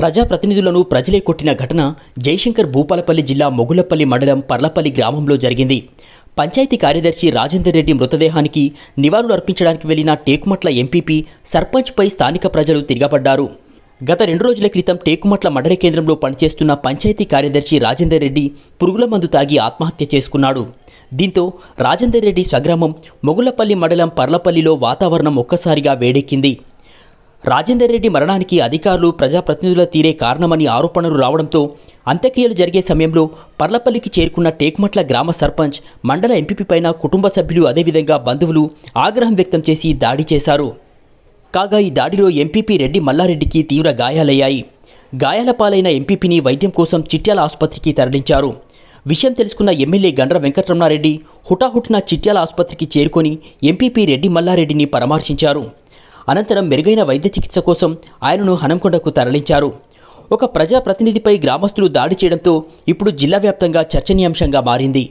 ప్రజాప్రతినిధులను ప్రజలే కొట్టిన ఘటన జయశంకర్ భూపాలపల్లి జిల్లా మొగులపల్లి మండలం పర్లపల్లి గ్రామంలో జరిగింది పంచాయతీ కార్యదర్శి రాజేందర్ రెడ్డి మృతదేహానికి నివాళులు అర్పించడానికి వెళ్లిన టేకుమట్ల ఎంపీపీ సర్పంచ్పై స్థానిక ప్రజలు తిరగబడ్డారు గత రెండు రోజుల క్రితం టేకుమట్ల మండల కేంద్రంలో పనిచేస్తున్న పంచాయతీ కార్యదర్శి రాజేందర్ రెడ్డి పురుగుల మందు తాగి ఆత్మహత్య చేసుకున్నాడు దీంతో రాజేందర్ రెడ్డి స్వగ్రామం మొగులపల్లి మండలం పర్లపల్లిలో వాతావరణం ఒక్కసారిగా వేడెక్కింది రాజేందర్ రెడ్డి మరణానికి అధికారులు ప్రజాప్రతినిధుల తీరే కారణమని ఆరోపణలు రావడంతో అంత్యక్రియలు జరిగే సమయంలో పర్లపల్లికి చేరుకున్న టేక్మట్ల గ్రామ సర్పంచ్ మండల ఎంపీపీ పైన కుటుంబ సభ్యులు అదేవిధంగా బంధువులు ఆగ్రహం వ్యక్తం చేసి దాడి చేశారు కాగా ఈ దాడిలో ఎంపీపీ రెడ్డి మల్లారెడ్డికి తీవ్ర గాయాలయ్యాయి గాయాల పాలైన ఎంపీపీని వైద్యం కోసం చిట్యాల ఆసుపత్రికి తరలించారు విషయం తెలుసుకున్న ఎమ్మెల్యే గండ్ర వెంకటరమణారెడ్డి హుటాహుటిన చిట్యాల ఆసుపత్రికి చేరుకొని ఎంపీపీ రెడ్డి మల్లారెడ్డిని పరామర్శించారు అనంతరం మెరుగైన వైద్య చికిత్స కోసం ఆయనను హనంకొండకు తరలించారు ఒక ప్రజాప్రతినిధిపై గ్రామస్తులు దాడి చేయడంతో ఇప్పుడు జిల్లా వ్యాప్తంగా చర్చనీయాంశంగా మారింది